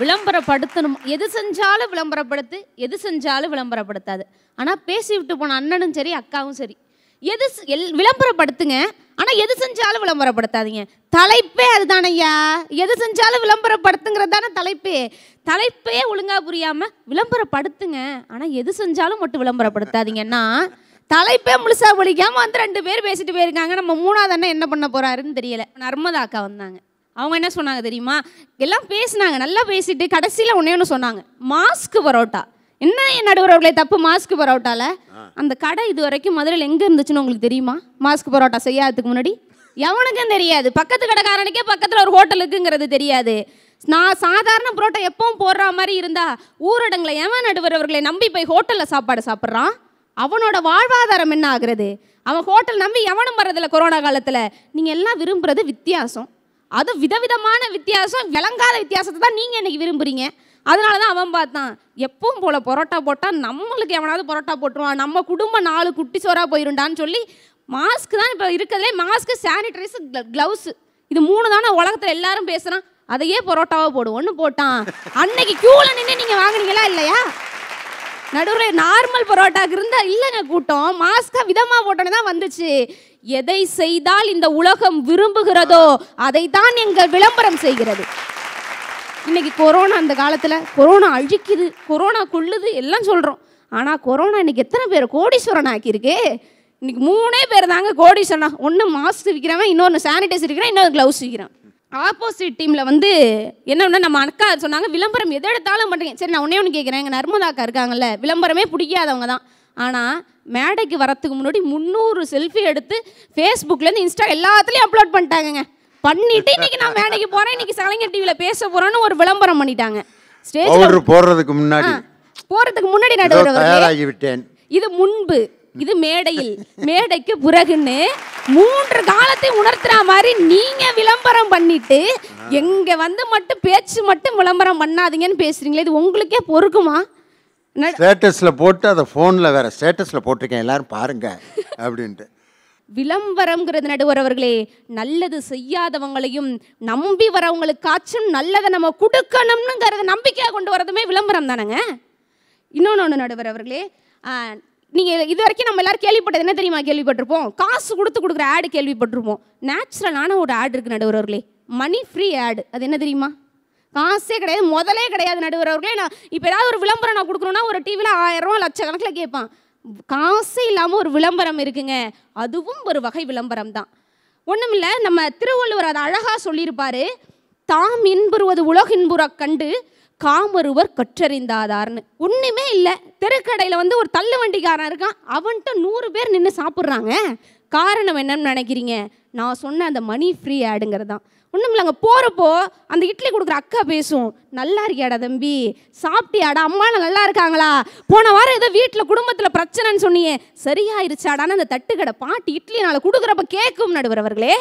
விளம்பரப்படுத்தணும் எது செஞ்சாலும் விளம்பரப்படுத்து எது செஞ்சாலும் விளம்பரப்படுத்தாது ஆனால் பேசி விட்டு போன அண்ணனும் சரி அக்காவும் சரி எது எல் விளம்பரப்படுத்துங்க ஆனால் எது செஞ்சாலும் விளம்பரப்படுத்தாதீங்க தலைப்பே அதுதான் ஐயா எது செஞ்சாலும் விளம்பரப்படுத்துங்கிறது தானே தலைப்பே தலைப்பே ஒழுங்காக புரியாமல் விளம்பரப்படுத்துங்க ஆனால் எது செஞ்சாலும் மட்டும் விளம்பரப்படுத்தாதீங்கன்னா தலைப்பே முழுசாக ஒழிக்காமல் வந்து ரெண்டு பேர் பேசிட்டு போயிருக்காங்க நம்ம மூணாவது அண்ணன் என்ன பண்ண போகிறாருன்னு தெரியல நர்மதா அக்கா வந்தாங்க அவங்க என்ன சொன்னாங்க தெரியுமா எல்லாம் பேசினாங்க நல்லா பேசிட்டு கடைசியில் ஒன்றே ஒன்று சொன்னாங்க மாஸ்க் பரோட்டா என்ன என் நடுவர்களே தப்பு மாஸ்க் பரோட்டால அந்த கடை இது வரைக்கும் மதுரையில் எங்கே இருந்துச்சுன்னு உங்களுக்கு தெரியுமா மாஸ்க் பரோட்டா செய்யாததுக்கு முன்னாடி எவனுக்கும் தெரியாது பக்கத்து கடைக்காரனுக்கே பக்கத்தில் ஒரு ஹோட்டலுக்குங்கிறது தெரியாது நான் சாதாரண பரோட்டா எப்பவும் போடுற மாதிரி இருந்தா ஊரடங்களை எவன் நடுவரவர்களை நம்பி போய் ஹோட்டலில் சாப்பாடு சாப்பிட்றான் அவனோட வாழ்வாதாரம் என்ன ஆகுறது அவன் ஹோட்டல் நம்பி எவனும் வர்றதில்ல கொரோனா காலத்தில் நீங்கள் எல்லாம் விரும்புகிறது வித்தியாசம் அது விதவிதமான வித்தியாசம் விளங்காத வித்தியாசத்தை தான் நீங்கள் இன்றைக்கி விரும்புகிறீங்க அதனால தான் அவன் பார்த்தான் எப்பவும் போல் பரோட்டா போட்டால் நம்மளுக்கு எவனாவது பரோட்டா போட்டுருவான் நம்ம குடும்பம் நாலு குட்டி சோறாக போயிருண்டான்னு சொல்லி மாஸ்க் தான் இப்போ இருக்கிறதுலே மாஸ்க்கு சானிடைசர் க்ளவுஸு இது மூணு தானே உலகத்தில் எல்லாரும் பேசுகிறான் அதையே பரோட்டாவாக ஒன்று போட்டான் அன்னைக்கு க்யூவில் நின்று நீங்கள் வாங்குறீங்களா இல்லையா நடுவில் நார்மல் பரோட்டாக்கு இருந்தால் இல்லைங்க கூட்டம் மாஸ்க்காக விதமாக போட்டோன்னு தான் வந்துச்சு எதை செய்தால் இந்த உலகம் விரும்புகிறதோ அதை தான் எங்கள் விளம்பரம் செய்கிறது இன்னைக்கு கொரோனா அந்த காலத்தில் கொரோனா அழிக்குது கொரோனா கொள்ளுது எல்லாம் சொல்கிறோம் ஆனால் கொரோனா இன்னைக்கு எத்தனை பேர் கோடீஸ்வரன் ஆக்கியிருக்கு இன்னைக்கு மூணே பேர் தாங்க கோடீஸ்வரனா ஒன்று மாஸ்க் விற்கிறவன் இன்னொன்று சானிடைசர் விற்கிறான் இன்னொரு க்ளவுஸ் விற்கிறான் ஆப்போசிட் டீமில் வந்து ஒன்று நம்ம அக்கா சொன்னாங்க விளம்பரம் எதை எடுத்தாலும் பண்ணுறீங்க சரி நான் ஒன்றே ஒன்று கேட்குறேன் எங்கள் நர்மதாக்கா இருக்காங்கல்ல விளம்பரமே பிடிக்காதவங்க தான் ஆனால் மேடைக்கு வரத்துக்கு முன்னாடி முந்நூறு செல்ஃபி எடுத்து ஃபேஸ்புக்லேருந்து இன்ஸ்டா எல்லாத்துலேயும் அப்லோட் பண்ணிட்டாங்கங்க பண்ணிட்டு இன்னைக்கு நான் மேடைக்கு போகிறேன் இன்னைக்கு சலைஞர் டிவியில் பேச போகிறோன்னு ஒரு விளம்பரம் பண்ணிட்டாங்க ஸ்டேஜ் போடுறதுக்கு முன்னாடி போகிறதுக்கு முன்னாடி நடுவர் தயாராகி விட்டேன் இது முன்பு இது மேடையில் மேடைக்கு பிறகுன்னு மூன்று காலத்தை உணர்த்துற மாதிரி நீங்க விளம்பரம் பண்ணிட்டு எங்க வந்து மட்டும் பேச்சு மட்டும் விளம்பரம் பண்ணாதீங்கன்னு பேசுறீங்களே இது உங்களுக்கே பொறுக்குமா ஸ்டேட்டஸில் போட்டு அதை ஃபோனில் வேறு ஸ்டேட்டஸில் போட்டிருக்கேன் எல்லாரும் பாருங்கள் அப்படின்ட்டு விளம்பரங்கிறது நடுவர் அவர்களே நல்லது செய்யாதவங்களையும் நம்பி வரவங்களுக்காச்சும் நல்லதை நம்ம கொடுக்கணும்னுங்கிறத நம்பிக்கையாக கொண்டு வரதுமே விளம்பரம் தானேங்க இன்னொன்று ஒன்று நடுவரவர்களே நீங்கள் இது வரைக்கும் நம்ம எல்லாரும் கேள்விப்பட்டது என்ன தெரியுமா கேள்விப்பட்டிருப்போம் காசு கொடுத்து கொடுக்குற ஆடு கேள்விப்பட்டிருப்போம் நேச்சுரலான ஒரு ஆடு இருக்குது நடுவரவர்களே மணி ஃப்ரீ ஆடு அது என்ன தெரியுமா காசே கிடையாது முதலே கிடையாது நடுவர் அவர்களே நான் இப்போ ஏதாவது ஒரு விளம்பரம் நான் கொடுக்கணும்னா ஒரு டிவியில் ஆயிரம் ரூபா லட்சக்கணக்கில் கேட்பான் காசு இல்லாமல் ஒரு விளம்பரம் இருக்குங்க அதுவும் ஒரு வகை விளம்பரம் தான் ஒன்றும் இல்லை நம்ம திருவள்ளுவர் அதை அழகாக சொல்லியிருப்பார் தாம் இன்புறுவது இன்புற கண்டு காமருவர் கற்றறிந்தாதார்னு ஒன்றுமே இல்லை தெருக்கடையில் வந்து ஒரு தள்ளு வண்டிக்காரன் இருக்கான் அவன்கிட்ட நூறு பேர் நின்று சாப்பிட்றாங்க காரணம் என்னன்னு நினைக்கிறீங்க நான் சொன்ன அந்த மணி ஃப்ரீ ஆடுங்கிறது தான் ஒன்றும் இல்லைங்க போகிறப்போ அந்த இட்லி கொடுக்குற அக்கா பேசும் நல்லா இருக்கியாடா தம்பி சாப்பிட்டியாடா அம்மா நல்லா இருக்காங்களா போன வாரம் ஏதோ வீட்டில் குடும்பத்தில் பிரச்சனைன்னு சொன்னியே சரியாயிருச்சாடான்னு அந்த தட்டுக்கடை பாட்டி இட்லி நாளை கொடுக்குறப்ப கேட்கும் நடுவர் அவர்களே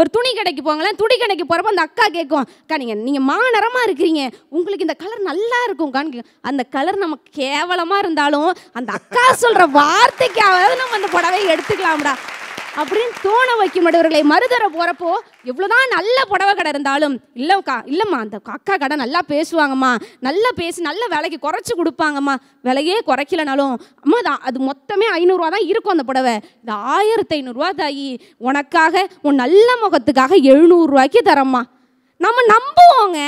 ஒரு துணி கடைக்கு போங்களேன் துணி கடைக்கு போகிறப்ப அந்த அக்கா கேட்கும் அக்கா நீங்கள் நீங்கள் மாநிறமாக இருக்கிறீங்க உங்களுக்கு இந்த கலர் நல்லா இருக்கும் காணிக்க அந்த கலர் நமக்கு கேவலமாக இருந்தாலும் அந்த அக்கா சொல்கிற வார்த்தைக்காவது நம்ம அந்த புடவை எடுத்துக்கலாம்டா அப்படின்னு தோண வைக்கும் இடவர்களை மறுதர போகிறப்போ எவ்வளோதான் நல்ல புடவை கடை இருந்தாலும் இல்லைக்கா இல்லைம்மா அந்த அக்கா கடை நல்லா பேசுவாங்கம்மா நல்லா பேசி நல்ல விலைக்கு குறைச்சி கொடுப்பாங்கம்மா விலையே குறைக்கலனாலும் அம்மா தான் அது மொத்தமே ஐநூறுரூவா தான் இருக்கும் அந்த புடவை இது ஆயிரத்தி ஐநூறுரூவா தாயி உனக்காக உன் நல்ல முகத்துக்காக எழுநூறுரூவாய்க்கு தரம்மா நம்ம நம்புவோங்க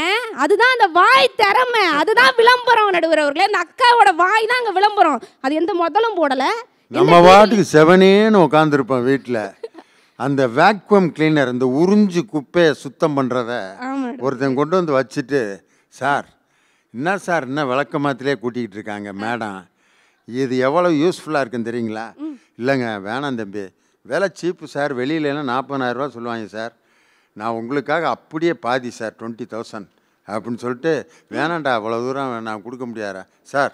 அதுதான் அந்த வாய் திறமை அதுதான் விளம்பரம் அவர்களே அந்த அக்காவோட வாய் தான் அங்கே விளம்பரம் அது எந்த முதலும் போடலை நம்ம வாட்டுக்கு செவனேன்னு உட்காந்துருப்போம் வீட்டில் அந்த வேக்யூம் கிளீனர் இந்த உறிஞ்சு குப்பையை சுத்தம் பண்ணுறத ஒருத்தன் கொண்டு வந்து வச்சுட்டு சார் என்ன சார் என்ன விளக்க மாத்திலே கூட்டிகிட்டு இருக்காங்க மேடம் இது எவ்வளோ யூஸ்ஃபுல்லாக இருக்குன்னு தெரியுங்களா இல்லைங்க வேணாம் தம்பி விலை சீப்பு சார் வெளியிலலாம் ரூபா சொல்லுவாங்க சார் நான் உங்களுக்காக அப்படியே பாதி சார் டுவெண்ட்டி தௌசண்ட் அப்படின்னு சொல்லிட்டு வேணாண்டா அவ்வளோ தூரம் நான் கொடுக்க முடியாதா சார்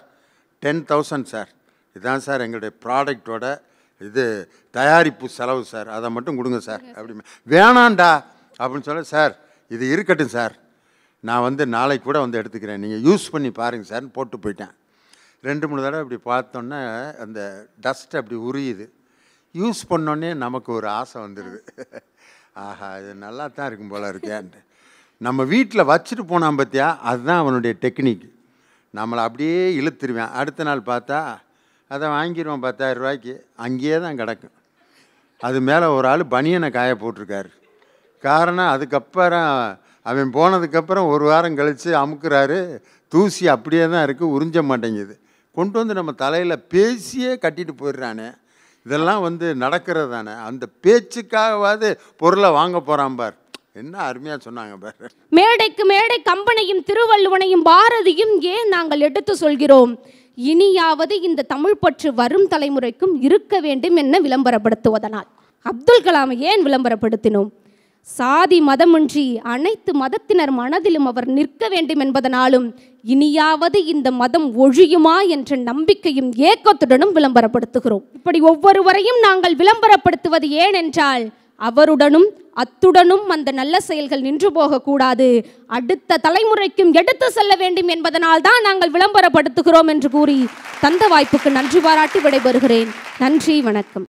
டென் தௌசண்ட் சார் இதுதான் சார் எங்களுடைய ப்ராடக்டோட இது தயாரிப்பு செலவு சார் அதை மட்டும் கொடுங்க சார் அப்படி வேணாண்டா அப்படின்னு சொல்ல சார் இது இருக்கட்டும் சார் நான் வந்து நாளைக்கு கூட வந்து எடுத்துக்கிறேன் நீங்கள் யூஸ் பண்ணி பாருங்கள் சார்னு போட்டு போயிட்டேன் ரெண்டு மூணு தடவை இப்படி பார்த்தோன்னே அந்த டஸ்ட் அப்படி உரியுது யூஸ் பண்ணோன்னே நமக்கு ஒரு ஆசை வந்துடுது ஆஹா இது நல்லா தான் இருக்கும் போல் இருக்கேன்ட்டு நம்ம வீட்டில் வச்சுட்டு போனான் பார்த்தியா அதுதான் அவனுடைய டெக்னிக் நம்மளை அப்படியே இழுத்துருவேன் அடுத்த நாள் பார்த்தா அதை வாங்கிடுவோம் பத்தாயிரம் ரூபாய்க்கு அங்கேயே தான் கிடக்கும் அது மேலே ஒரு ஆள் பனியனை காய போட்டிருக்காரு காரணம் அதுக்கப்புறம் அவன் போனதுக்கப்புறம் ஒரு வாரம் கழித்து அமுக்குறாரு தூசி அப்படியே தான் இருக்குது உறிஞ்ச மாட்டேங்குது கொண்டு வந்து நம்ம தலையில் பேசியே கட்டிட்டு போயிடுறானே இதெல்லாம் வந்து நடக்கிறது தானே அந்த பேச்சுக்காகவாது பொருளை வாங்க போகிறான் பார் என்ன அருமையா சொன்னாங்க பாரு மேடைக்கு மேடை கம்பனையும் திருவள்ளுவனையும் பாரதியும் ஏன் நாங்கள் எடுத்து சொல்கிறோம் இனியாவது இந்த தமிழ் பற்று வரும் தலைமுறைக்கும் இருக்க வேண்டும் என விளம்பரப்படுத்துவதனால் அப்துல் கலாமை ஏன் விளம்பரப்படுத்தினோம் சாதி மதமின்றி அனைத்து மதத்தினர் மனதிலும் அவர் நிற்க வேண்டும் என்பதனாலும் இனியாவது இந்த மதம் ஒழியுமா என்ற நம்பிக்கையும் ஏக்கத்துடனும் விளம்பரப்படுத்துகிறோம் இப்படி ஒவ்வொருவரையும் நாங்கள் விளம்பரப்படுத்துவது ஏனென்றால் அவருடனும் அத்துடனும் அந்த நல்ல செயல்கள் நின்று போகக்கூடாது அடுத்த தலைமுறைக்கும் எடுத்து செல்ல வேண்டும் என்பதனால் தான் நாங்கள் விளம்பரப்படுத்துகிறோம் என்று கூறி தந்த வாய்ப்புக்கு நன்றி பாராட்டி விடைபெறுகிறேன் நன்றி வணக்கம்